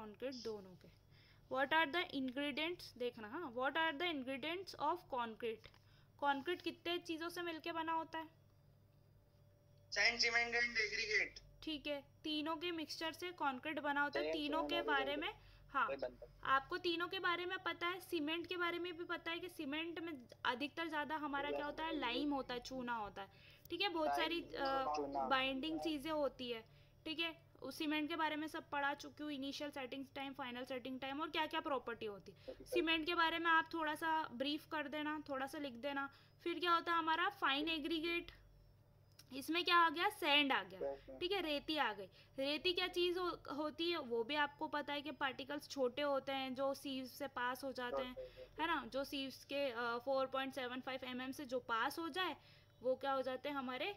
Concrete दोनों पे what are the ingredients देखना हाँ what are the ingredients of concrete concrete कितने चीजों से मिलके बना होता है ठीक है तीनों के मिक्सचर से कॉन्क्रीट बना होता है तीनों के बारे में हाँ आपको तीनों के बारे में पता है सीमेंट के बारे में भी पता है कि सीमेंट में अधिकतर ज़्यादा हमारा क्या होता है लाइम होता है चूना होता है ठीक है बहुत सारी बाइंडिंग चीज़ें होती है ठीक है उस सीमेंट के बारे में सब पढ़ा चुकी हूँ initial setting time final setting time और क्या क्या प्रॉपर्टी होती है सीमेंट के बारे में आप थोड़ा सा ब्रीफ कर देना थोड़ा सा लिख देना फिर क्या होता है हमारा फाइन एग्रीगेट इसमें क्या आ गया सैंड आ गया ठीक है रेती आ गई रेती क्या चीज़ हो, होती है वो भी आपको पता है कि पार्टिकल्स छोटे होते हैं जो सीव से पास हो जाते हैं है ना जो सीव्स के four point seven five M से जो पास हो जाए वो क्या हो जाते हैं हमारे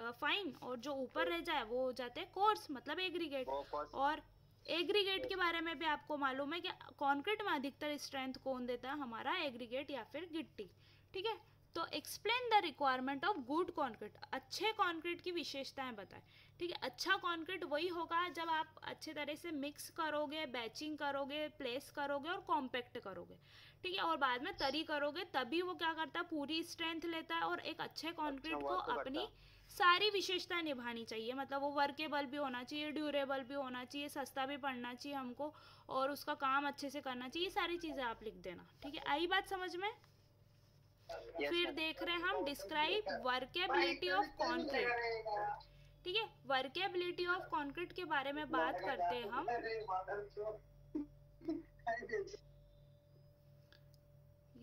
फाइन और जो ऊपर रह जाए वो हो जाते हैं कोर्स मतलब एग्रीगेट और एग्रीगेट के बारे में भी आपको मालूम है कि कॉन्क्रीट में अधिकतर स्ट्रेंथ कौन देता है हमारा एग्रीगेट या फिर गिट्टी ठीक है तो explain the requirement of good concrete अच्छे कॉन्क्रीट की विशेषताएं बताएं ठीक है अच्छा कॉन्क्रीट वही होगा जब आप अच्छे तरह से मिक्स करोगे बैचिंग करोगे प्लेस करोगे और कॉम्पैक्ट करोगे ठीक है और बाद में तरी करोगे तभी वो क्या करता है पूरी स्ट्रेंथ लेता है और एक अच्छे कॉन्क्रीट अच्छा को अपनी सारी विशेषता निभानी चाहिए मतलब वो वर्केबल भी होना चाहिए ड्यूरेबल भी होना चाहिए सस्ता भी पड़ना चाहिए हमको और उसका काम अच्छे से करना चाहिए ये सारी चीज़ें आप लिख देना ठीक है आई बात समझ में yes, फिर देख रहे हैं हम डिस्क्राइब वर्केबिलिटी ऑफ कॉन्क्रीट ठीक है वर्केबिलिटी ऑफ कॉन्क्रीट के बारे में बात करते हैं हम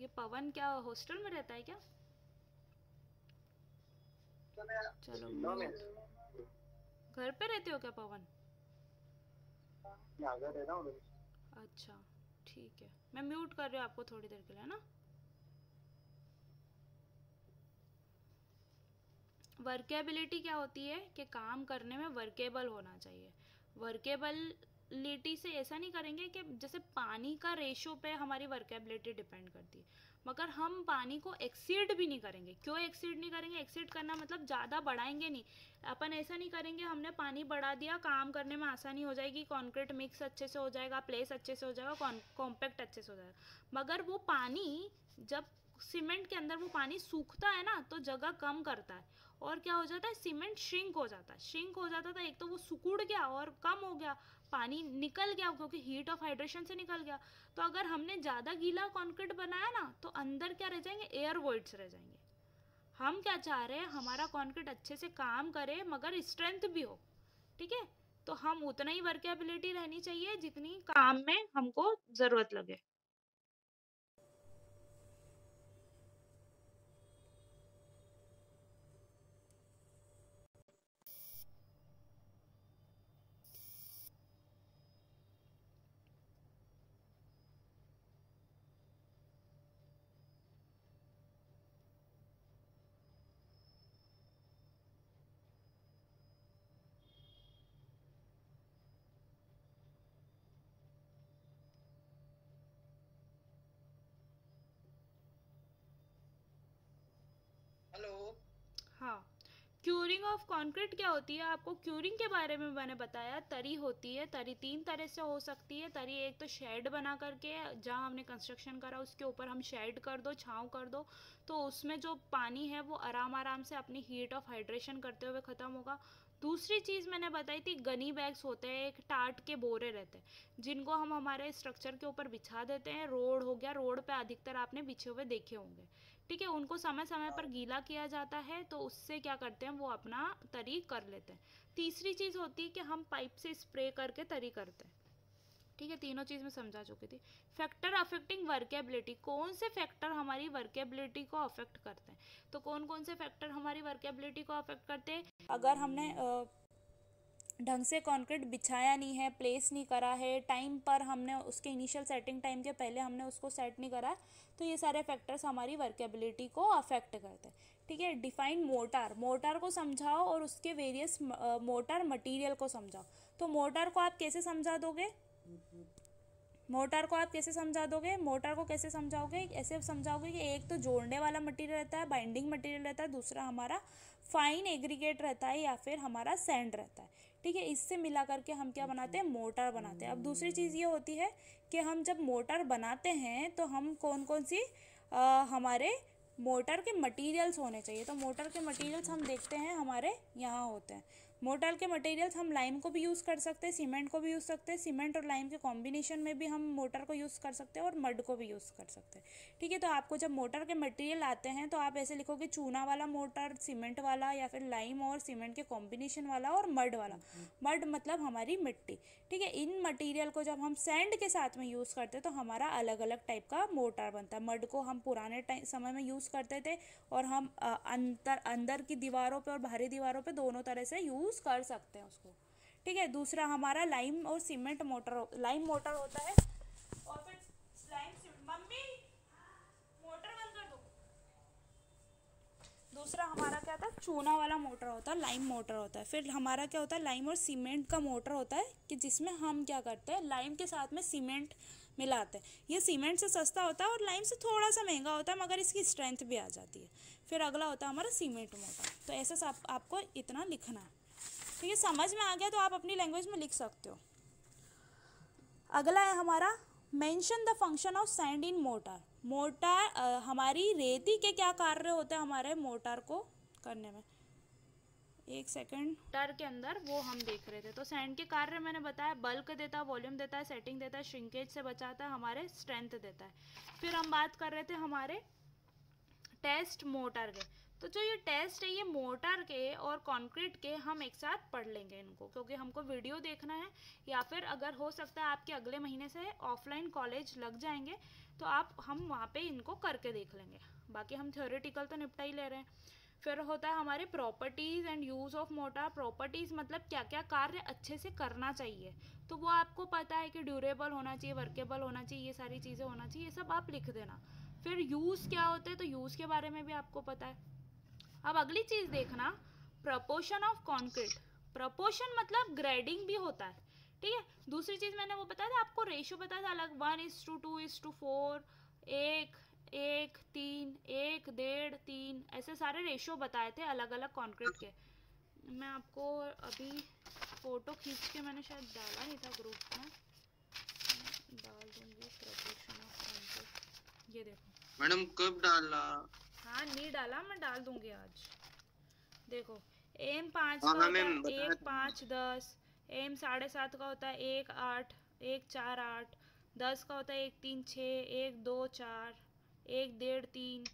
ये पवन क्या हॉस्टल में रहता है क्या चलो घर पे रहते हो क्या पवन अच्छा ठीक है मैं म्यूट कर रही हूँ आपको थोड़ी देर के लिए ना वर्केबिलिटी क्या होती है कि काम करने में वर्केबल होना चाहिए वर्केबलिटी से ऐसा नहीं करेंगे कि जैसे पानी का रेशो पे हमारी वर्केबिलिटी डिपेंड करती है मगर हम पानी को एक्सीड भी नहीं करेंगे क्यों एक्सीड नहीं करेंगे एक्सीड करना मतलब ज़्यादा बढ़ाएंगे नहीं अपन ऐसा नहीं करेंगे हमने पानी बढ़ा दिया काम करने में आसानी हो जाएगी कॉन्क्रीट मिक्स अच्छे से हो जाएगा प्लेस अच्छे से हो जाएगा कॉम्पैक्ट अच्छे से हो जाएगा मगर वो पानी जब सीमेंट के अंदर वो पानी सूखता है ना तो जगह कम करता है और क्या हो जाता है सीमेंट श्रिंक हो जाता है श्रिंक हो जाता था एक तो वो सुकुड़ गया और कम हो गया पानी निकल गया क्योंकि हीट ऑफ हाइड्रेशन से निकल गया तो अगर हमने ज़्यादा गीला कॉन्क्रीट बनाया ना तो अंदर क्या रह जाएंगे एयर वॉइड्स रह जाएंगे हम क्या चाह रहे हैं हमारा कॉन्क्रीट अच्छे से काम करे मगर स्ट्रेंथ भी हो ठीक है तो हम उतना ही वर्केबिलिटी रहनी चाहिए जितनी काम में हमको ज़रूरत लगे क्यूरिंग ऑफ कॉन्क्रीट क्या होती है आपको क्यूरिंग के बारे में मैंने बताया तरी होती है तरी तीन तरह से हो सकती है तरी एक तो शेड बना करके जहाँ हमने कंस्ट्रक्शन करा उसके ऊपर हम शेड कर दो छाँव कर दो तो उसमें जो पानी है वो आराम आराम से अपनी हीट ऑफ हाइड्रेशन करते हुए ख़त्म होगा दूसरी चीज़ मैंने बताई थी गनी बैग्स होते हैं एक टाट के बोरे रहते हैं जिनको हम हमारे स्ट्रक्चर के ऊपर बिछा देते हैं रोड हो गया रोड पे अधिकतर आपने बिछे हुए देखे होंगे ठीक है उनको समय समय पर गीला किया जाता है तो उससे क्या करते हैं वो अपना तरी कर लेते हैं तीसरी चीज़ होती है कि हम पाइप से स्प्रे करके तरी करते हैं ठीक है तीनों चीज़ में समझा चुकी थी फैक्टर अफेक्टिंग वर्केबिलिटी कौन से फैक्टर हमारी वर्केबिलिटी को अफेक्ट करते हैं तो कौन कौन से फैक्टर हमारी वर्केबिलिटी को अफेक्ट करते हैं अगर हमने आ, ढंग से कंक्रीट बिछाया नहीं है प्लेस नहीं करा है टाइम पर हमने उसके इनिशियल सेटिंग टाइम के पहले हमने उसको सेट नहीं करा तो ये सारे फैक्टर्स हमारी वर्केबिलिटी को अफेक्ट करते हैं ठीक है डिफाइन मोटार मोटार को समझाओ और उसके वेरियस मोटार मटीरियल को समझाओ तो मोटार को आप कैसे समझा दोगे मोटर को आप कैसे समझा दोगे मोटर को कैसे समझाओगे ऐसे समझाओगे कि एक तो जोड़ने वाला मटेरियल रहता है बाइंडिंग मटेरियल रहता है दूसरा हमारा फाइन एग्रीगेट रहता है या फिर हमारा सैंड रहता है ठीक है इससे मिला करके हम क्या बनाते हैं मोटर बनाते हैं अब दूसरी चीज़ ये होती है कि हम जब मोटर बनाते हैं तो हम कौन कौन सी आ, हमारे मोटर के मटेरियल्स होने चाहिए तो मोटर के मटेरियल्स हम देखते हैं हमारे यहाँ होते हैं मोर्टाल के मटेरियल्स हम लाइम को भी यूज़ कर सकते हैं सीमेंट को भी यूज़ सकते हैं सीमेंट और लाइम के कॉम्बिनेशन में भी हम मोटर को यूज़ कर सकते हैं और मड को भी यूज़ कर सकते हैं ठीक है तो आपको जब मोटर के मटेरियल आते हैं तो आप ऐसे लिखोगे चूना वाला मोटर सीमेंट वाला या फिर लाइम और सीमेंट के कॉम्बिनेशन वाला और मड वाला मड मतलब हमारी मिट्टी ठीक है इन मटीरियल को जब हम सेंड के साथ में यूज़ करते हैं तो हमारा अलग अलग टाइप का मोटर बनता है मड को हम पुराने समय में यूज़ करते थे और हम अंतर अंदर की दीवारों पर और बाहरी दीवारों पर दोनों तरह से यूज़ यूज़ कर सकते हैं उसको ठीक है दूसरा हमारा लाइम और सीमेंट मोटर लाइम मोटर होता है और फिर लाइम मम्मी मोटर बंद कर दो दूसरा हमारा क्या होता है चूना वाला मोटर होता है लाइम मोटर होता है फिर हमारा क्या होता है लाइम और सीमेंट का मोटर होता है कि जिसमें हम क्या करते हैं लाइम के साथ में सीमेंट मिलाते हैं ये सीमेंट से सस्ता होता है और लाइम से थोड़ा सा महंगा होता है मगर इसकी स्ट्रेंथ भी आ जाती है फिर अगला होता है हमारा सीमेंट मोटर तो ऐसे आप, आपको इतना लिखना है तो ये समझ में आ गया तो आप अपनी लैंग्वेज में लिख सकते हो अगला है हमारा mention the function of sand in mortar mortar हमारी रेती के क्या कार्य होते हैं हमारे मोटार को करने में एक सेकंड टर के अंदर वो हम देख रहे थे तो सैंड के कार्य मैंने बताया बल्क देता है वॉल्यूम देता है सेटिंग देता है श्रिंकेज से बचाता है हमारे स्ट्रेंथ देता है फिर हम बात कर रहे थे हमारे टेस्ट मोटर के तो जो ये टेस्ट है ये मोटर के और कंक्रीट के हम एक साथ पढ़ लेंगे इनको क्योंकि हमको वीडियो देखना है या फिर अगर हो सकता है आपके अगले महीने से ऑफलाइन कॉलेज लग जाएंगे तो आप हम वहाँ पे इनको करके देख लेंगे बाकी हम थ्योरेटिकल तो निपटा ही ले रहे हैं फिर होता है हमारे properties and use of mortar properties मतलब क्या क्या कार्य अच्छे से करना चाहिए तो वो आपको पता है कि ड्यूरेबल होना चाहिए वर्केबल होना चाहिए ये सारी चीज़ें होना चाहिए ये सब आप लिख देना फिर यूज़ क्या होते हैं तो यूज़ के बारे में भी आपको पता है अब अगली चीज़ देखना प्रपोशन ऑफ कॉन्क्रीट प्रपोशन मतलब ग्रेडिंग भी होता है ठीक है दूसरी चीज़ मैंने वो बताया था आपको रेशियो बताया था अलग one is to two is to four एक एक तीन एक डेढ़ तीन ऐसे सारे रेशियो बताए थे अलग अलग कॉन्क्रीट के मैं आपको अभी फ़ोटो खींच के मैंने शायद डाला नहीं था ग्रुप में डाल दूंगी प्रपोशन ऑफ कॉन्क्रीट ये देखो मैडम कब डाला हाँ नहीं डाला मैं डाल दूंगी आज देखो एम पाँच हाँ, का होता है एक तो पाँच दस एम साढ़े सात का होता है एक आठ एक चार आठ दस का होता है एक तीन छः एक दो चार एक डेढ़ तीन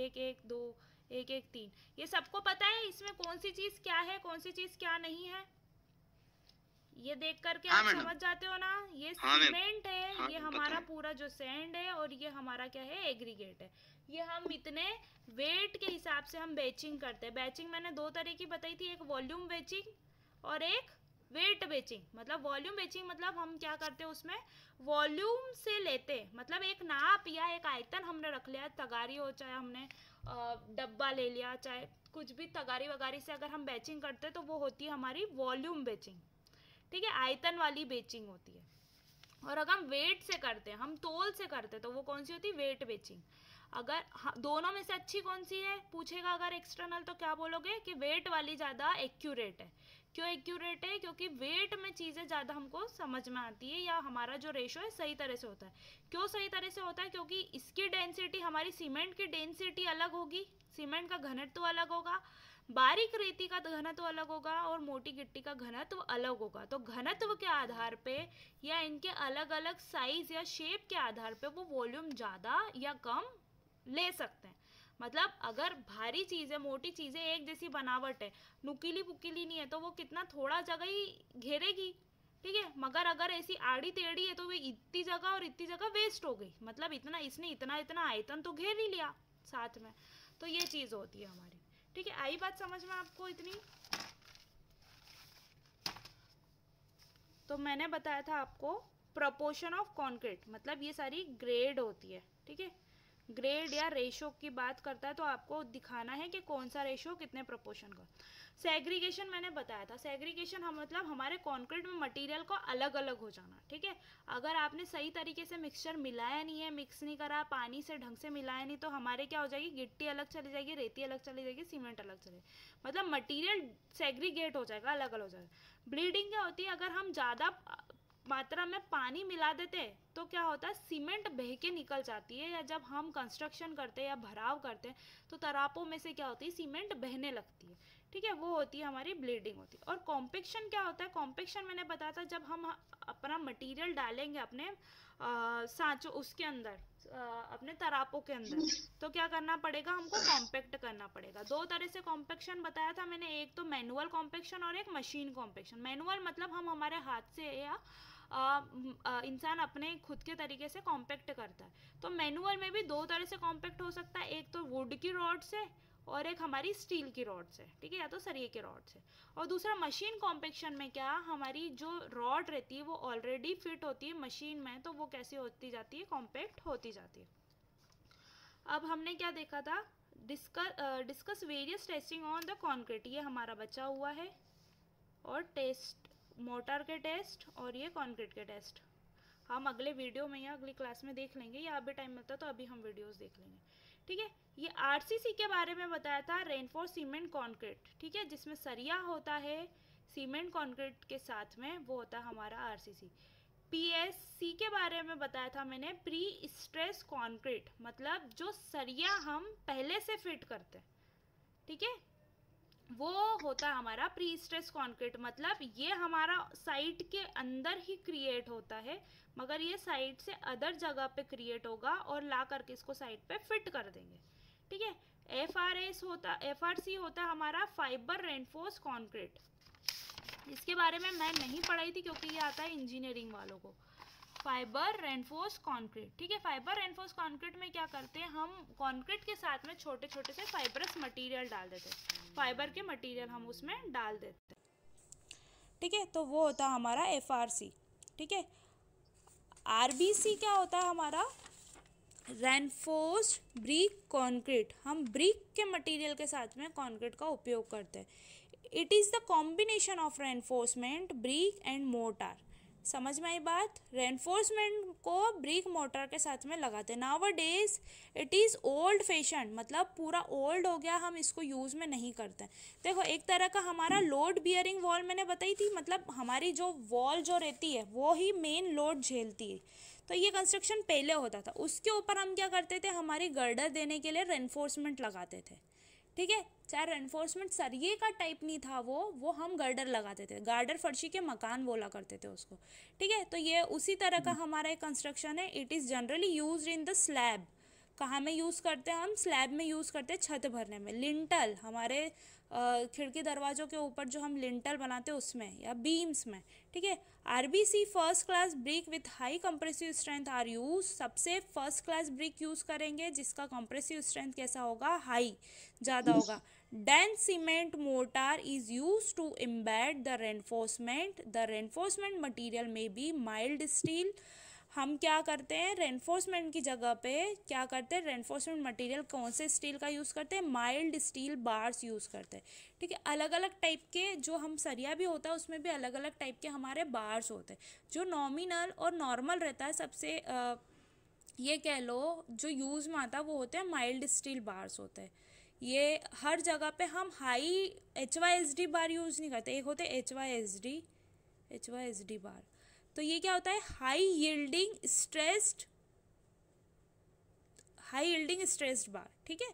एक एक दो एक एक तीन ये सबको पता है इसमें कौन सी चीज़ क्या है कौन सी चीज़ क्या नहीं है ये देख करके हाँ आप समझ जाते हो ना ये हाँ सीमेंट है हाँ ये हमारा पूरा जो सैंड है और ये हमारा क्या है एग्रीगेट है ये हम इतने वेट के हिसाब से हम बैचिंग करते हैं बैचिंग मैंने दो तरह की बताई थी एक वॉल्यूम बैचिंग और एक वेट बेचिंग मतलब वॉल्यूम बेचिंग मतलब हम क्या करते हैं उसमें वॉल्यूम से लेते मतलब एक नाप या एक आयतन हमने रख लिया तगारी हो चाहे हमने डब्बा ले लिया चाहे कुछ भी तगारी वगारी से अगर हम बैचिंग करते तो वो होती है हमारी वॉल्यूम बेचिंग ठीक है आयतन वाली बेचिंग होती है और अगर हम वेट से करते हैं हम तोल से करते हैं तो वो कौन सी होती है वेट बेचिंग अगर दोनों में से अच्छी कौन सी है पूछेगा अगर एक्सटर्नल तो क्या बोलोगे कि वेट वाली ज़्यादा एक्यूरेट है क्यों एक्यूरेट है क्योंकि वेट में चीज़ें ज़्यादा हमको समझ में आती है या हमारा जो रेशो है सही तरह से होता है क्यों सही तरह से होता है क्योंकि इसकी डेंसिटी हमारी सीमेंट की डेंसिटी अलग होगी सीमेंट का घनत्व अलग होगा बारीक रेती का घनत्व अलग होगा और मोटी गिट्टी का घनत्व अलग होगा तो घनत्व के आधार पे या इनके अलग अलग साइज या शेप के आधार पे वो वॉल्यूम ज़्यादा या कम ले सकते हैं मतलब अगर भारी चीज़ें मोटी चीज़ें एक जैसी बनावट है नुकीली पुकीली नहीं है तो वो कितना थोड़ा जगह ही घेरेगी ठीक है मगर अगर ऐसी आड़ी टेढ़ी है तो वे इतनी जगह और इतनी जगह वेस्ट हो गई मतलब इतना इसने इतना इतना आयतन तो घेर ही लिया साथ में तो ये चीज़ होती है हमारी ठीक है आई बात समझ में आपको इतनी तो मैंने बताया था आपको प्रपोर्शन ऑफ कॉन्क्रीट मतलब ये सारी ग्रेड होती है ठीक है ग्रेड या रेशो की बात करता है तो आपको दिखाना है कि कौन सा रेशो कितने प्रोपोर्शन का सेग्रीगेशन मैंने बताया था सेग्रीगेशन हम मतलब हमारे कॉन्क्रीट में मटेरियल को अलग अलग हो जाना ठीक है अगर आपने सही तरीके से मिक्सचर मिलाया नहीं है मिक्स नहीं करा पानी से ढंग से मिलाया नहीं तो हमारे क्या हो जाएगी गिट्टी अलग चली जाएगी रेती अलग चली जाएगी सीमेंट अलग चले जाएगी मतलब मटीरियल सेग्रीगेट हो जाएगा अलग अलग हो जाएगा ब्लीडिंग क्या होती है अगर हम ज़्यादा मात्रा में पानी मिला देते तो क्या होता है सीमेंट बह के निकल जाती है या जब हम कंस्ट्रक्शन करते हैं या भराव करते हैं तो तरापों में से क्या होती है सीमेंट बहने लगती है ठीक है वो होती है हमारी ब्लीडिंग होती है और कॉम्पेक्शन क्या होता है कॉम्पेक्शन मैंने बताया था जब हम अपना मटेरियल डालेंगे अपने सांचो उसके अंदर आ, अपने तरापों के अंदर तो क्या करना पड़ेगा हमको कॉम्पैक्ट करना पड़ेगा दो तरह से कॉम्पेक्शन बताया था मैंने एक तो मैनुअल कॉम्पेक्शन और एक मशीन कॉम्पेक्शन मैनुअल मतलब हम हमारे हाथ से या इंसान अपने खुद के तरीके से कॉम्पैक्ट करता है तो मैनुअल में भी दो तरह से कॉम्पैक्ट हो सकता है एक तो वुड की रॉड से और एक हमारी स्टील की रॉड से ठीक है या तो सरिये के रॉड से और दूसरा मशीन कॉम्पेक्शन में क्या हमारी जो रॉड रहती है वो ऑलरेडी फिट होती है मशीन में तो वो कैसी होती जाती है कॉम्पैक्ट होती जाती है अब हमने क्या देखा था discuss discuss various testing on the concrete ये हमारा बचा हुआ है और टेस्ट मोटर के टेस्ट और ये कॉन्क्रीट के टेस्ट हम अगले वीडियो में या अगली क्लास में देख लेंगे या अभी टाइम मिलता तो अभी हम वीडियोस देख लेंगे ठीक है ये आरसीसी के बारे में बताया था रेनफोर सीमेंट कॉन्क्रीट ठीक है जिसमें सरिया होता है सीमेंट कॉन्क्रीट के साथ में वो होता है हमारा आरसीसी पीएससी के बारे में बताया था मैंने प्री स्ट्रेस कॉन्क्रीट मतलब जो सरिया हम पहले से फिट करते हैं ठीक है वो होता है हमारा प्री स्ट्रेस कॉन्क्रीट मतलब ये हमारा साइट के अंदर ही क्रिएट होता है मगर ये साइट से अदर जगह पे क्रिएट होगा और ला करके इसको साइट पे फिट कर देंगे ठीक है एफ आर एस होता एफ आर सी होता है हमारा फाइबर रेनफोर्स कॉन्क्रीट इसके बारे में मैं नहीं पढ़ाई थी क्योंकि ये आता है इंजीनियरिंग वालों को फाइबर रेनफोर्स कॉन्क्रीट ठीक है फाइबर रेनफोर्स कॉन्क्रीट में क्या करते हैं हम कॉन्क्रीट के साथ में छोटे छोटे से फाइबरस मटीरियल डाल देते हैं फाइबर के मटेरियल हम उसमें डाल देते हैं ठीक है तो वो होता हमारा एफ ठीक है आर क्या होता है हमारा रेनफोर्स ब्रिक कॉन्क्रीट हम ब्रिक के मटेरियल के साथ में कॉन्क्रीट का उपयोग करते हैं it is the combination of reinforcement brick and mortar समझ में आई बात रेनफोर्समेंट को ब्रिक मोटर के साथ में लगाते हैं nowadays it is old fashion मतलब पूरा ओल्ड हो गया हम इसको यूज़ में नहीं करते देखो एक तरह का हमारा लोड बियरिंग वॉल मैंने बताई थी मतलब हमारी जो वॉल जो रहती है वो ही मेन लोड झेलती है तो ये कंस्ट्रक्शन पहले होता था उसके ऊपर हम क्या करते थे हमारी गर्डर देने के लिए रेनफोर्समेंट लगाते थे ठीक है चाहे एनफोर्समेंट सरिये का टाइप नहीं था वो वो हम गर्डर लगाते थे गार्डर फर्शी के मकान बोला करते थे उसको ठीक है तो ये उसी तरह का हम्म। हमारा एक कंस्ट्रक्शन है it is generally use in the slab कहाँ में यूज़ करते हैं हम स्लैब में यूज़ करते हैं छत भरने में लिंटल हमारे खिड़की दरवाज़ों के ऊपर जो हम लिंटल बनाते हैं उसमें या बीम्स में ठीक है RBC first class brick with high compressive strength are use सबसे फर्स्ट क्लास ब्रिक यूज़ करेंगे जिसका कंप्रेसिव स्ट्रेंथ कैसा होगा हाई ज़्यादा होगा dense cement mortar is use to embed the reinforcement the reinforcement material में बी माइल्ड स्टील हम क्या करते हैं रेनफोर्समेंट की जगह पे क्या करते हैं रेनफोर्समेंट मटेरियल कौन से स्टील का यूज़ करते हैं माइल्ड स्टील बार्स यूज़ करते हैं ठीक है अलग अलग टाइप के जो हम सरिया भी होता है उसमें भी अलग अलग टाइप के हमारे बार्स होते हैं जो नॉमिनल और नॉर्मल रहता है सबसे आ, ये कह लो जो यूज़ में आता है वो होते हैं माइल्ड स्टील बार्स होते हैं ये हर जगह पे हम high H Y S D bar use नहीं करते एक होते H Y S D H Y S D bar तो ये क्या होता है high yielding stressed high yielding stressed bar ठीक है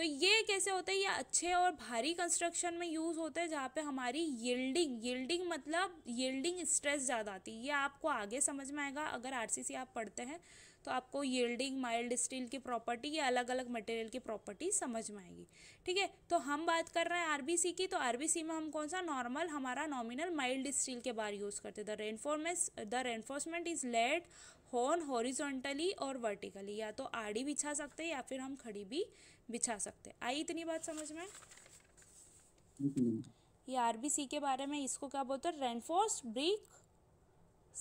तो ये कैसे होता है ये अच्छे और भारी कंस्ट्रक्शन में यूज़ होता है जहाँ पे हमारी यील्डिंग यील्डिंग मतलब यील्डिंग स्ट्रेस ज़्यादा आती है ये आपको आगे समझ में आएगा अगर आरसीसी आप पढ़ते हैं तो आपको यील्डिंग माइल्ड स्टील की प्रॉपर्टी या अलग अलग मटेरियल की प्रॉपर्टी समझ में आएगी ठीक है तो हम बात कर रहे हैं आर की तो आर में हम कौन सा नॉर्मल हमारा नॉमिनल माइल्ड स्टील के बार यूज़ करते हैं the reinforcement the reinforcement is laid on horizontally और वर्टिकली या तो आड़ी बिछा सकते हैं या फिर हम खड़ी भी बिछा सकते हैं आई इतनी बात समझ में हम्म। ये आरबीसी के बारे में इसको क्या बोलते हैं रेनफोर्स ब्रिक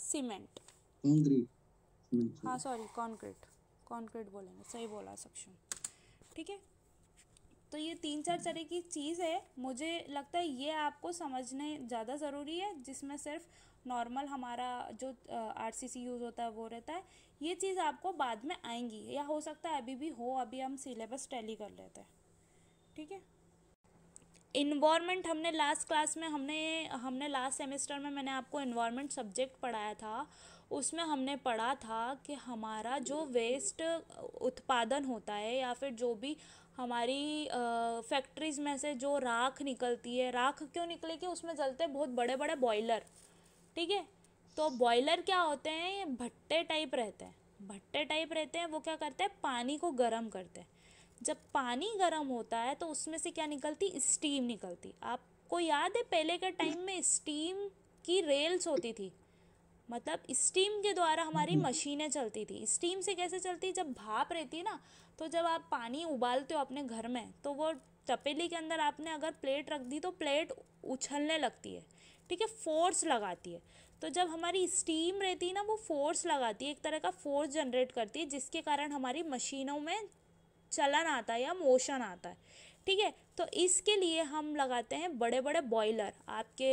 सीमेंट हाँ सॉरी कॉन्क्रीट कॉन्क्रीट बोलेंगे सही बोला सक्षम ठीक है तो ये तीन चार तरह की चीज़ है मुझे लगता है ये आपको समझने ज़्यादा ज़रूरी है जिसमें सिर्फ नॉर्मल हमारा जो आरसीसी यूज़ होता है वो रहता है ये चीज़ आपको बाद में आएंगी या हो सकता है अभी भी हो अभी हम सिलेबस टैली कर लेते हैं ठीक है इन्वायरमेंट हमने लास्ट क्लास में हमने हमने लास्ट सेमेस्टर में मैंने आपको इन्वायरमेंट सब्जेक्ट पढ़ाया था उसमें हमने पढ़ा था कि हमारा जो वेस्ट उत्पादन होता है या फिर जो भी हमारी फैक्ट्रीज़ में से जो राख निकलती है राख क्यों निकलेगी उसमें जलते बहुत बड़े बड़े बॉयलर ठीक है तो बॉयलर क्या होते हैं ये भट्टे टाइप रहते हैं भट्टे टाइप रहते हैं वो क्या करते हैं पानी को गर्म करते हैं जब पानी गर्म होता है तो उसमें से क्या निकलती स्टीम निकलती आपको याद है पहले के टाइम में स्टीम की रेल्स होती थी मतलब स्टीम के द्वारा हमारी मशीनें चलती थी स्टीम से कैसे चलती जब भाप रहती है ना तो जब आप पानी उबालते हो अपने घर में तो वो चपेली के अंदर आपने अगर प्लेट रख दी तो प्लेट उछलने लगती है ठीक है फोर्स लगाती है तो जब हमारी स्टीम रहती है ना वो फोर्स लगाती है एक तरह का फोर्स जनरेट करती है जिसके कारण हमारी मशीनों में चलन आता है या मोशन आता है ठीक है तो इसके लिए हम लगाते हैं बड़े बड़े बॉयलर आपके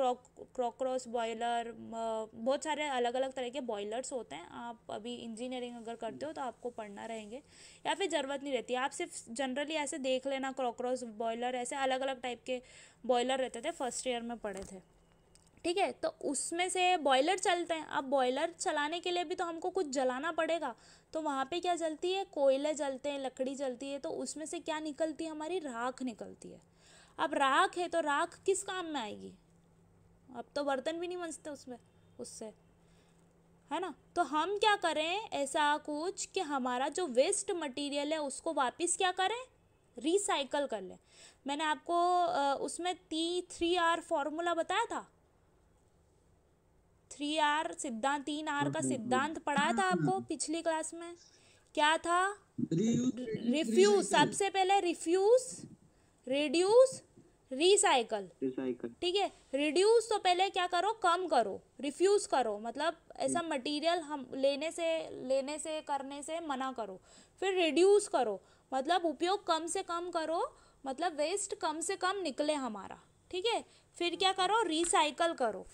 क्रॉक क्रॉकरोस बॉयलर बहुत सारे अलग अलग तरह के बॉयलर्स होते हैं आप अभी इंजीनियरिंग अगर करते हो तो आपको पढ़ना रहेंगे या फिर ज़रूरत नहीं रहती आप सिर्फ जनरली ऐसे देख लेना क्रॉकरोस बॉयलर ऐसे अलग अलग टाइप के बॉयलर रहते थे फर्स्ट ईयर में पढ़े थे ठीक है तो उसमें से बॉयलर चलते हैं अब बॉयलर चलाने के लिए भी तो हमको कुछ जलाना पड़ेगा तो वहाँ पे क्या जलती है कोयले जलते हैं लकड़ी जलती है तो उसमें से क्या निकलती है हमारी राख निकलती है अब राख है तो राख किस काम में आएगी अब तो बर्तन भी नहीं मजते उसमें उससे है ना तो हम क्या करें ऐसा कुछ कि हमारा जो वेस्ट मटेरियल है उसको वापस क्या करें रिसाइकल कर लें मैंने आपको उसमें ती थ्री आर फॉर्मूला बताया था थ्री आर सिद्धांत तीन आर का सिद्धांत पढ़ाया था hmm. आपको पिछली क्लास में क्या था रिफ्यूज सबसे पहले रिफ्यूज रिड्यूस रिसाइकल ठीक है रिड्यूस तो पहले क्या करो कम करो रिफ्यूज करो मतलब ऐसा मटेरियल hmm. हम लेने से लेने से करने से मना करो फिर रिड्यूस करो मतलब उपयोग कम से कम करो मतलब वेस्ट कम से कम निकले हमारा ठीक है फिर क्या करो रिसाइकल करो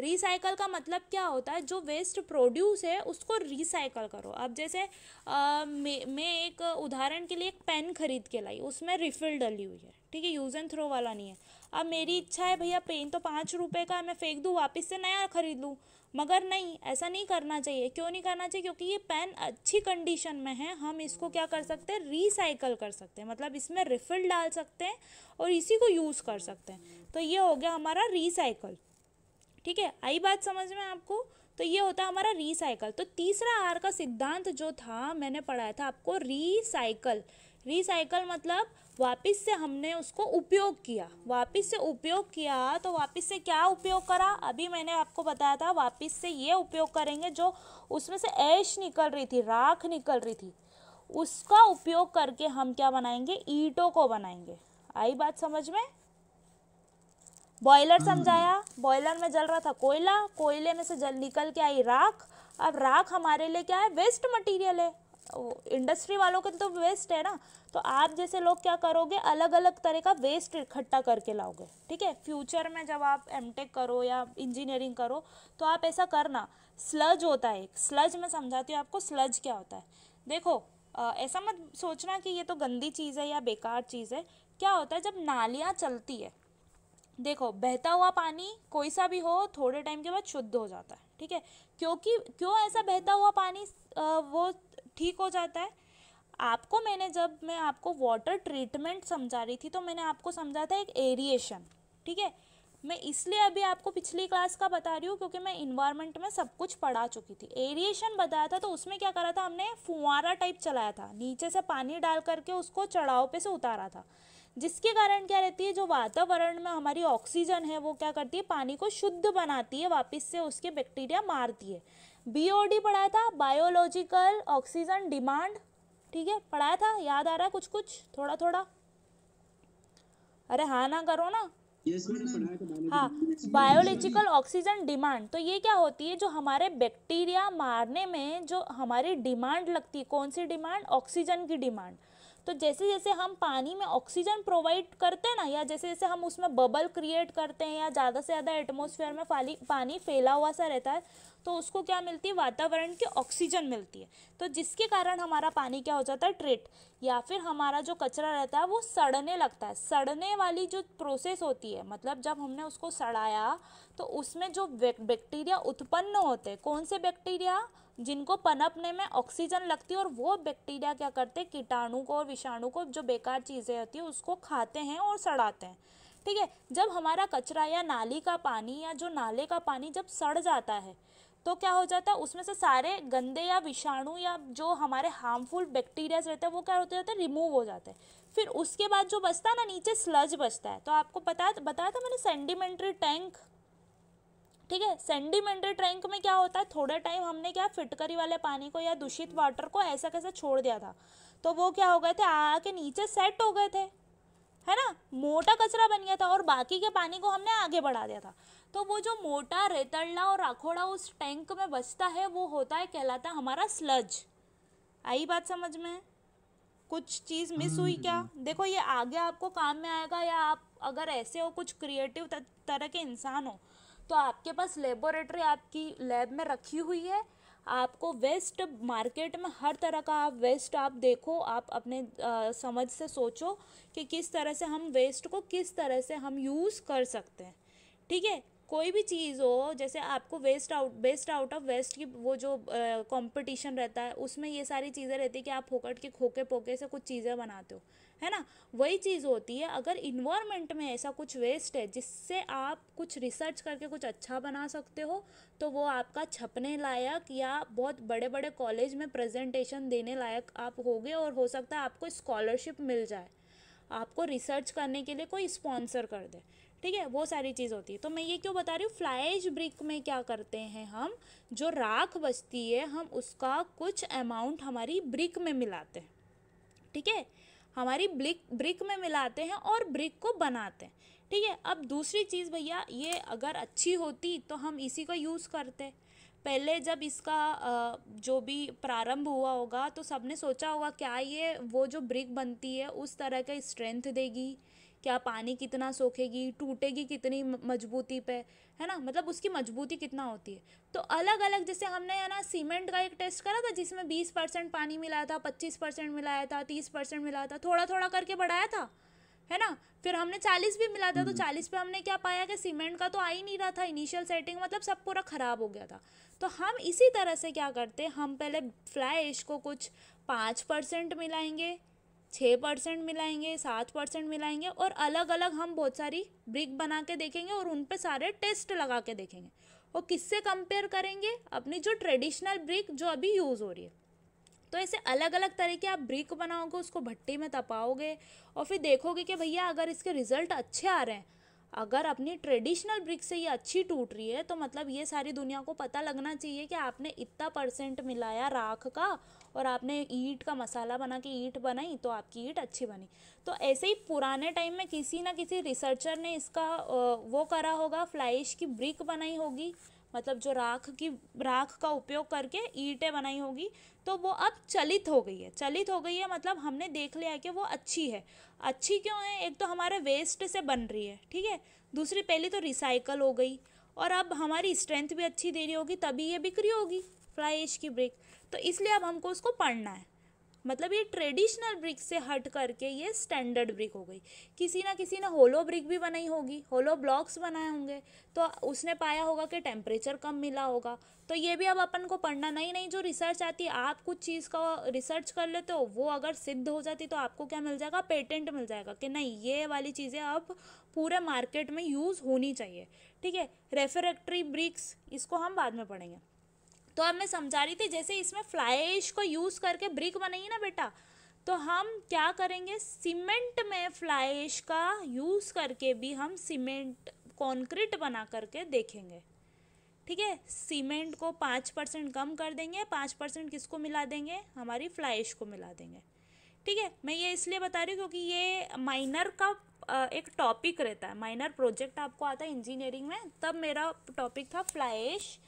रिसाइकल का मतलब क्या होता है जो वेस्ट प्रोड्यूस है उसको रिसाइकल करो अब जैसे आ, मैं, मैं एक उदाहरण के लिए एक पेन खरीद के लाई उसमें रिफिल डली हुई है ठीक है यूज़ एंड थ्रो वाला नहीं है अब मेरी इच्छा है भैया पेन तो पाँच रुपये का मैं फेंक दूँ वापस से नया खरीद लूँ मगर नहीं ऐसा नहीं करना चाहिए क्यों नहीं करना चाहिए क्योंकि ये पेन अच्छी कंडीशन में है हम इसको क्या कर सकते हैं रिसाइकल कर सकते हैं मतलब इसमें रिफिल डाल सकते हैं और इसी को यूज़ कर सकते हैं तो ये हो गया हमारा रिसाइकल ठीक है आई बात समझ में आपको तो ये होता हमारा रिसाइकल तो तीसरा आर का सिद्धांत जो था मैंने पढ़ाया था आपको रिसाइकल रिसाइकल मतलब वापस से हमने उसको उपयोग किया वापस से उपयोग किया तो वापस से क्या उपयोग करा अभी मैंने आपको बताया था वापस से ये उपयोग करेंगे जो उसमें से ऐश निकल रही थी राख निकल रही थी उसका उपयोग करके हम क्या बनाएंगे ईटों को बनाएंगे आई बात समझ में बॉयलर हम्म। समझाया बॉयलर में जल रहा था कोयला कोयले में से जल निकल के आई राख अब राख हमारे लिए क्या है वेस्ट मटेरियल है इंडस्ट्री वालों के तो वेस्ट है ना तो आप जैसे लोग क्या करोगे अलग अलग तरह का वेस्ट इकट्ठा करके लाओगे ठीक है फ्यूचर में जब आप एम करो या इंजीनियरिंग करो तो आप ऐसा करना स्लज होता है स्लज में समझाती हूँ आपको स्लज क्या होता है देखो ऐसा मत सोचना कि ये तो गंदी चीज़ है या बेकार चीज़ है क्या होता है जब नालियाँ चलती है देखो बहता हुआ पानी कोई सा भी हो थोड़े टाइम के बाद शुद्ध हो जाता है ठीक है क्योंकि क्यों ऐसा बहता हुआ पानी वो ठीक हो जाता है आपको मैंने जब मैं आपको वाटर ट्रीटमेंट समझा रही थी तो मैंने आपको समझा था एक एरिएशन ठीक है मैं इसलिए अभी आपको पिछली क्लास का बता रही हूँ क्योंकि मैं इन्वायरमेंट में सब कुछ पढ़ा चुकी थी एरिएशन बताया था तो उसमें क्या करा था हमने फुआरा टाइप चलाया था नीचे से पानी डाल करके उसको चढ़ाव पे से उतारा था जिसके कारण क्या रहती है जो वातावरण में हमारी ऑक्सीजन है वो क्या करती है पानी को शुद्ध बनाती है वापस से उसके बैक्टीरिया मारती है बीओडी पढ़ाया था बायोलॉजिकल ऑक्सीजन डिमांड ठीक है पढ़ाया था याद आ रहा है कुछ कुछ थोड़ा थोड़ा अरे हाँ ना करो ना हाँ बायोलॉजिकल ऑक्सीजन डिमांड तो ये क्या होती है जो हमारे बैक्टीरिया मारने में जो हमारी डिमांड लगती है कौन सी डिमांड ऑक्सीजन की डिमांड तो जैसे जैसे हम पानी में ऑक्सीजन प्रोवाइड करते हैं ना या जैसे जैसे हम उसमें बबल क्रिएट करते हैं या ज़्यादा से ज़्यादा एटमोसफेयर में फाली पानी फैला हुआ सा रहता है तो उसको क्या मिलती है वातावरण की ऑक्सीजन मिलती है तो जिसके कारण हमारा पानी क्या हो जाता है ट्रेट या फिर हमारा जो कचरा रहता है वो सड़ने लगता है सड़ने वाली जो प्रोसेस होती है मतलब जब हमने उसको सड़ाया तो उसमें जो बैक्टीरिया उत्पन्न होते हैं कौन से बैक्टीरिया जिनको पनपने में ऑक्सीजन लगती है और वो बैक्टीरिया क्या करते हैं कीटाणु को और विषाणु को जो बेकार चीज़ें होती है उसको खाते हैं और सड़ाते हैं ठीक है जब हमारा कचरा या नाली का पानी या जो नाले का पानी जब सड़ जाता है तो क्या हो जाता है उसमें से सारे गंदे या विषाणु या जो हमारे हार्मफुल बैक्टीरियाज रहते हैं वो क्या होते जाते हैं रिमूव हो जाते हैं फिर उसके बाद जो बचता है ना नीचे स्लज बचता है तो आपको पता बताया था मैंने सेंडिमेंट्री टैंक ठीक है सेंडिमेंटेड ट्रैंक में क्या होता है थोड़ा टाइम हमने क्या फिटकरी वाले पानी को या दूषित वाटर को ऐसा कैसा छोड़ दिया था तो वो क्या हो गए थे आके नीचे सेट हो गए थे है ना मोटा कचरा बन गया था और बाकी के पानी को हमने आगे बढ़ा दिया था तो वो जो मोटा रेतड़ला और राखोड़ा उस टैंक में बचता है वो होता है कहलाता है हमारा स्लज आई बात समझ में कुछ चीज़ मिस हुई हम्म। क्या देखो ये आगे आपको काम में आएगा या आप अगर ऐसे हो कुछ क्रिएटिव तरह के इंसान हो तो आपके पास लेबोरेटरी आपकी लैब में रखी हुई है आपको वेस्ट मार्केट में हर तरह का आप वेस्ट आप देखो आप अपने आ, समझ से सोचो कि किस तरह से हम वेस्ट को किस तरह से हम यूज़ कर सकते हैं ठीक है कोई भी चीज़ हो जैसे आपको waste out waste out of waste की वो जो कंपटीशन रहता है उसमें ये सारी चीज़ें रहती है कि आप फोकट के खोके पोके से कुछ चीज़ें बनाते हो है ना वही चीज़ होती है अगर इन्वायरमेंट में ऐसा कुछ वेस्ट है जिससे आप कुछ रिसर्च करके कुछ अच्छा बना सकते हो तो वो आपका छपने लायक या बहुत बड़े बड़े कॉलेज में प्रेजेंटेशन देने लायक आप होगे और हो सकता है आपको स्कॉलरशिप मिल जाए आपको रिसर्च करने के लिए कोई स्पॉन्सर कर दे ठीक है वो सारी चीज़ होती है तो मैं ये क्यों बता रही हूँ फ्लाइज ब्रिक में क्या करते हैं हम जो राख बचती है हम उसका कुछ अमाउंट हमारी ब्रिक में मिलाते हैं ठीक है हमारी ब्लिक ब्रिक में मिलाते हैं और ब्रिक को बनाते हैं ठीक है अब दूसरी चीज़ भैया ये अगर अच्छी होती तो हम इसी का यूज़ करते पहले जब इसका जो भी प्रारंभ हुआ होगा तो सबने सोचा होगा क्या ये वो जो ब्रिक बनती है उस तरह का स्ट्रेंथ देगी क्या पानी कितना सोखेगी टूटेगी कितनी मजबूती पे है ना मतलब उसकी मजबूती कितना होती है तो अलग अलग जैसे हमने है ना सीमेंट का एक टेस्ट करा था जिसमें बीस परसेंट पानी मिलाया था पच्चीस परसेंट मिलाया था तीस परसेंट मिलाया था थोड़ा थोड़ा करके बढ़ाया था है ना फिर हमने चालीस भी मिला था तो हम्म। चालीस पे हमने क्या पाया कि सीमेंट का तो आ ही नहीं रहा था इनिशियल सेटिंग मतलब सब पूरा ख़राब हो गया था तो हम इसी तरह से क्या करते हम पहले फ्लाई एश को कुछ पाँच परसेंट मिलाएंगे छः परसेंट मिलाएंगे सात परसेंट मिलाएंगे और अलग अलग हम बहुत सारी ब्रिक बना के देखेंगे और उन पर सारे टेस्ट लगा के देखेंगे और किससे कंपेयर करेंगे अपनी जो ट्रेडिशनल ब्रिक जो अभी यूज़ हो रही है तो ऐसे अलग अलग तरह के आप ब्रिक बनाओगे उसको भट्टी में तपाओगे और फिर देखोगे कि भैया अगर इसके रिज़ल्ट अच्छे आ रहे हैं अगर अपनी ट्रेडिशनल ब्रिक से ये अच्छी टूट रही है तो मतलब ये सारी दुनिया को पता लगना चाहिए कि आपने इतना परसेंट मिलाया राख का और आपने ईट का मसाला बना के ईट बनाई तो आपकी ईट अच्छी बनी तो ऐसे ही पुराने टाइम में किसी ना किसी रिसर्चर ने इसका वो करा होगा फ्लाइश की ब्रिक बनाई होगी मतलब जो राख की राख का उपयोग करके ईंटें बनाई होगी तो वो अब चलित हो गई है चलित हो गई है मतलब हमने देख लिया है कि वो अच्छी है अच्छी क्यों है एक तो हमारे वेस्ट से बन रही है ठीक है दूसरी पहली तो रिसाइकल हो गई और अब हमारी स्ट्रेंथ भी अच्छी दे रही होगी तभी ये बिक्री होगी फ्लाइश की ब्रिक तो इसलिए अब हमको उसको पढ़ना है मतलब ये ट्रेडिशनल ब्रिक से हट करके ये स्टैंडर्ड ब्रिक हो गई किसी ना किसी ने होलो ब्रिक भी बनाई होगी होलो ब्लॉक्स बनाए होंगे तो उसने पाया होगा कि टेम्परेचर कम मिला होगा तो ये भी अब अपन को पढ़ना नहीं नहीं जो रिसर्च आती है आप कुछ चीज़ का रिसर्च कर लेते हो वो अगर सिद्ध हो जाती तो आपको क्या मिल जाएगा पेटेंट मिल जाएगा कि नहीं ये वाली चीज़ें अब पूरे मार्केट में यूज़ होनी चाहिए ठीक है रेफरेक्ट्री ब्रिक्स इसको हम बाद में पढ़ेंगे तो अब मैं समझा रही थी जैसे इसमें फ्लाइश को यूज़ करके ब्रिक बनाइए ना बेटा तो हम क्या करेंगे सीमेंट में फ्लाइश का यूज़ करके भी हम सीमेंट कॉन्क्रीट बना करके देखेंगे ठीक है सीमेंट को पाँच परसेंट कम कर देंगे पाँच परसेंट किसको मिला देंगे हमारी फ्लाइश को मिला देंगे ठीक है मैं ये इसलिए बता रही हूँ क्योंकि ये माइनर का एक टॉपिक रहता है माइनर प्रोजेक्ट आपको आता है इंजीनियरिंग में तब मेरा टॉपिक था फ्लाइश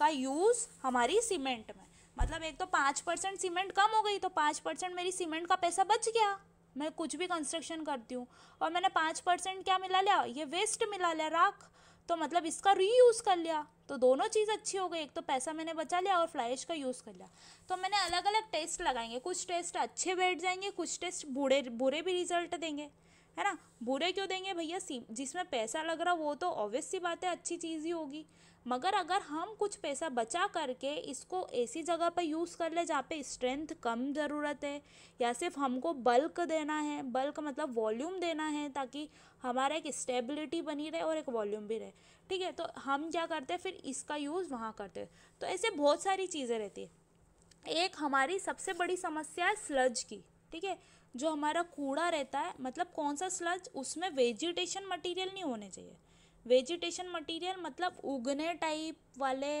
का यूज़ हमारी सीमेंट में मतलब एक तो पाँच परसेंट सीमेंट कम हो गई तो पाँच परसेंट मेरी सीमेंट का पैसा बच गया मैं कुछ भी कंस्ट्रक्शन करती हूँ और मैंने पाँच परसेंट क्या मिला लिया ये वेस्ट मिला लिया राख तो मतलब इसका रीयूज़ कर लिया तो दोनों चीज़ अच्छी हो गई एक तो पैसा मैंने बचा लिया और फ्लाइश का यूज़ कर लिया तो मैंने अलग अलग टेस्ट लगाएंगे कुछ टेस्ट अच्छे बैठ जाएंगे कुछ टेस्ट बुरे बुरे भी रिजल्ट देंगे है ना बुरे क्यों देंगे भैया जिसमें पैसा लग रहा वो तो ऑब्वियस सी बात है अच्छी चीज़ ही होगी मगर अगर हम कुछ पैसा बचा करके इसको ऐसी जगह पर यूज़ कर ले जहाँ पे स्ट्रेंथ कम ज़रूरत है या सिर्फ हमको बल्क देना है बल्क मतलब वॉल्यूम देना है ताकि हमारा एक स्टेबिलिटी बनी रहे और एक वॉल्यूम भी रहे ठीक है तो हम क्या करते हैं फिर इसका यूज़ वहाँ करते हैं तो ऐसे बहुत सारी चीज़ें रहती है एक हमारी सबसे बड़ी समस्या है स्लज की ठीक है जो हमारा कूड़ा रहता है मतलब कौन सा स्लज उसमें वेजिटेशन मटेरियल नहीं होने चाहिए वेजिटेशन मटेरियल मतलब उगने टाइप वाले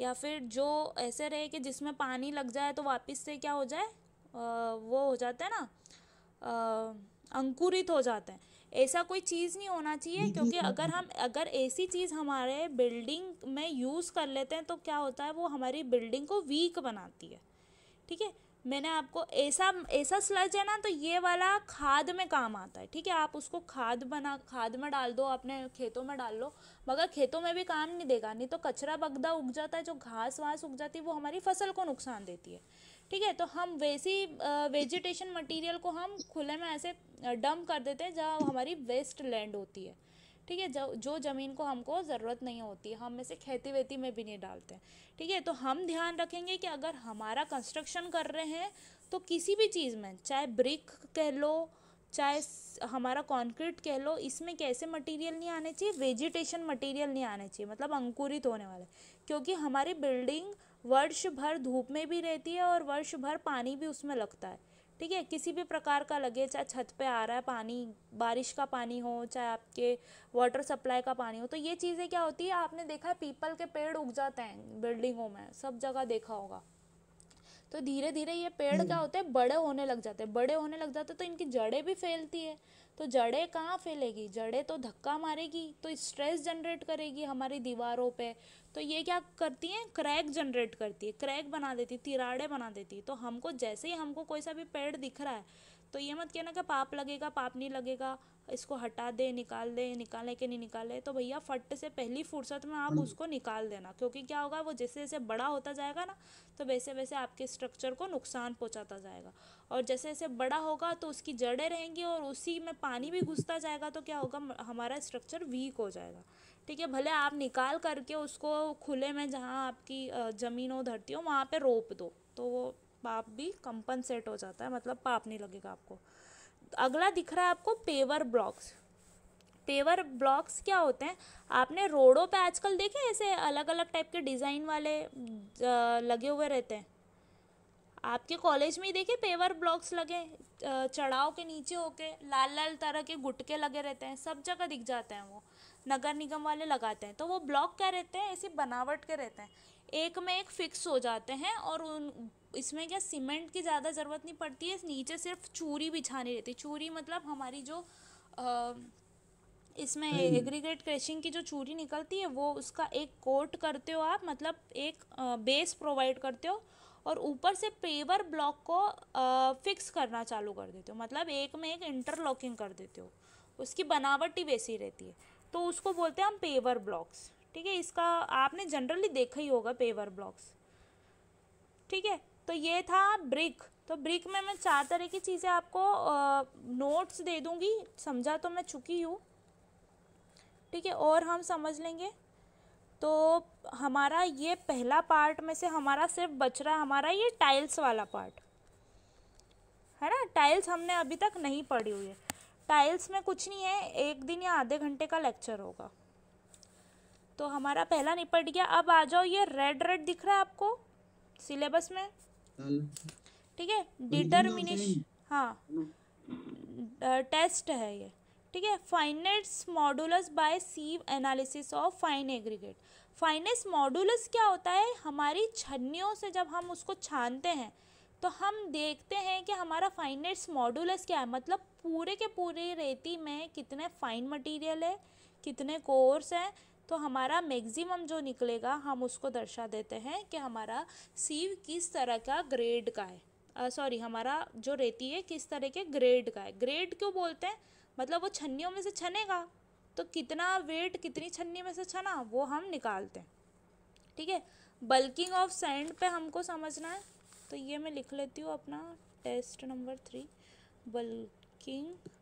या फिर जो ऐसे रहे कि जिसमें पानी लग जाए तो वापस से क्या हो जाए आ, वो हो जाता है ना आ, अंकुरित हो जाते हैं ऐसा कोई चीज़ नहीं होना चाहिए क्योंकि अगर हम अगर ऐसी चीज़ हमारे बिल्डिंग में यूज़ कर लेते हैं तो क्या होता है वो हमारी बिल्डिंग को वीक बनाती है ठीक है मैंने आपको ऐसा ऐसा स्लज है ना तो ये वाला खाद में काम आता है ठीक है आप उसको खाद बना खाद में डाल दो अपने खेतों में डाल लो मगर खेतों में भी काम नहीं देगा नहीं तो कचरा बगदा उग जाता है जो घास वास उग जाती है वो हमारी फसल को नुकसान देती है ठीक है तो हम वैसी वेजिटेशन मटेरियल को हम खुले में ऐसे डम कर देते हैं जहाँ हमारी वेस्ट लैंड होती है ठीक है जो जो ज़मीन को हमको ज़रूरत नहीं होती हम इसे खेती वेती में भी नहीं डालते ठीक है तो हम ध्यान रखेंगे कि अगर हमारा कंस्ट्रक्शन कर रहे हैं तो किसी भी चीज़ में चाहे ब्रिक कह लो चाहे हमारा कंक्रीट कह लो इसमें कैसे मटेरियल नहीं आने चाहिए वेजिटेशन मटेरियल नहीं आने चाहिए मतलब अंकुरित होने वाले क्योंकि हमारी बिल्डिंग वर्ष भर धूप में भी रहती है और वर्ष भर पानी भी उसमें लगता है ठीक है किसी भी प्रकार का लगे चाहे छत पे आ रहा है पानी बारिश का पानी हो चाहे आपके वाटर सप्लाई का पानी हो तो ये चीज़ें क्या होती है आपने देखा है पीपल के पेड़ उग जाते हैं बिल्डिंगों में सब जगह देखा होगा तो धीरे धीरे ये पेड़ हम्म। क्या होते हैं बड़े होने लग जाते हैं बड़े होने लग जाते हैं तो इनकी जड़ें भी फैलती है तो जड़ें कहाँ फैलेगी जड़ें तो धक्का मारेगी तो स्ट्रेस जनरेट करेगी हमारी दीवारों पे तो ये क्या करती हैं क्रैक जनरेट करती है क्रैक बना देती तिराड़े बना देती तो हमको जैसे ही हमको कोई सा भी पेड़ दिख रहा है तो ये मत कहना कि पाप लगेगा पाप नहीं लगेगा इसको हटा दे निकाल दे निकाले कि नहीं निकाले तो भैया फट से पहली फुर्सत में आप हम्म। उसको निकाल देना क्योंकि क्या होगा वो जैसे जैसे बड़ा होता जाएगा ना तो वैसे वैसे आपके स्ट्रक्चर को नुकसान पहुंचाता जाएगा और जैसे जैसे बड़ा होगा तो उसकी जड़ें रहेंगी और उसी में पानी भी घुसता जाएगा तो क्या होगा हमारा स्ट्रक्चर वीक हो जाएगा ठीक है भले आप निकाल करके उसको खुले में जहाँ आपकी ज़मीन हो धरती हो वहाँ पर रोप दो तो वो पाप भी कंपनसेट हो जाता है मतलब पाप नहीं लगेगा आपको अगला दिख रहा है आपको पेवर ब्लॉक्स पेवर ब्लॉक्स क्या होते हैं आपने रोडों पे आजकल देखे ऐसे अलग अलग टाइप के डिज़ाइन वाले लगे हुए रहते हैं आपके कॉलेज में ही देखे पेवर ब्लॉक्स लगे चढ़ाव के नीचे होके लाल लाल तरह के गुटके लगे रहते हैं सब जगह दिख जाते हैं वो नगर निगम वाले लगाते हैं तो वो ब्लॉक क्या रहते हैं ऐसी बनावट के रहते हैं एक में एक फिक्स हो जाते हैं और उन इसमें क्या सीमेंट की ज़्यादा ज़रूरत नहीं पड़ती है नीचे सिर्फ चूरी बिछानी रहती है चूरी मतलब हमारी जो इसमें एग्रीगेट क्रेशिंग की जो चूरी निकलती है वो उसका एक कोट करते हो आप मतलब एक बेस प्रोवाइड करते हो और ऊपर से पेवर ब्लॉक को फिक्स करना चालू कर देते हो मतलब एक में एक इंटरलॉकिंग कर देते हो उसकी बनावट ही वैसी रहती है तो उसको बोलते हैं हम पेवर ब्लॉक्स ठीक है इसका आपने जनरली देखा ही होगा पेवर ब्लॉक्स ठीक है तो ये था ब्रिक तो ब्रिक में मैं चार तरह की चीज़ें आपको आ, नोट्स दे दूँगी समझा तो मैं चुकी हूँ ठीक है और हम समझ लेंगे तो हमारा ये पहला पार्ट में से हमारा सिर्फ बच रहा हमारा ये टाइल्स वाला पार्ट है ना टाइल्स हमने अभी तक नहीं पढ़ी हुई है टाइल्स में कुछ नहीं है एक दिन या आधे घंटे का लेक्चर होगा तो हमारा पहला निपट गया अब आ जाओ ये रेड रेड दिख रहा है आपको सिलेबस में ठीक है डिटर्मिनेशन तो हाँ टेस्ट है ये ठीक है fineness modulus by sieve analysis of fine aggregate fineness modulus क्या होता है हमारी छन्नियों से जब हम उसको छानते हैं तो हम देखते हैं कि हमारा फाइनेट्स मॉडुलस क्या है मतलब पूरे के पूरे रेती में कितने फाइन मटेरियल है कितने कोर्स हैं तो हमारा मैक्सिमम जो निकलेगा हम उसको दर्शा देते हैं कि हमारा सीव किस तरह का ग्रेड का है सॉरी हमारा जो रेती है किस तरह के ग्रेड का है ग्रेड क्यों बोलते हैं मतलब वो छन्नियों में से छनेगा तो कितना वेट कितनी छन्नी में से छना वो हम निकालते हैं ठीक है बल्किंग ऑफ सैंड पे हमको समझना है तो ये मैं लिख लेती हूँ अपना टेस्ट नंबर थ्री बल्किंग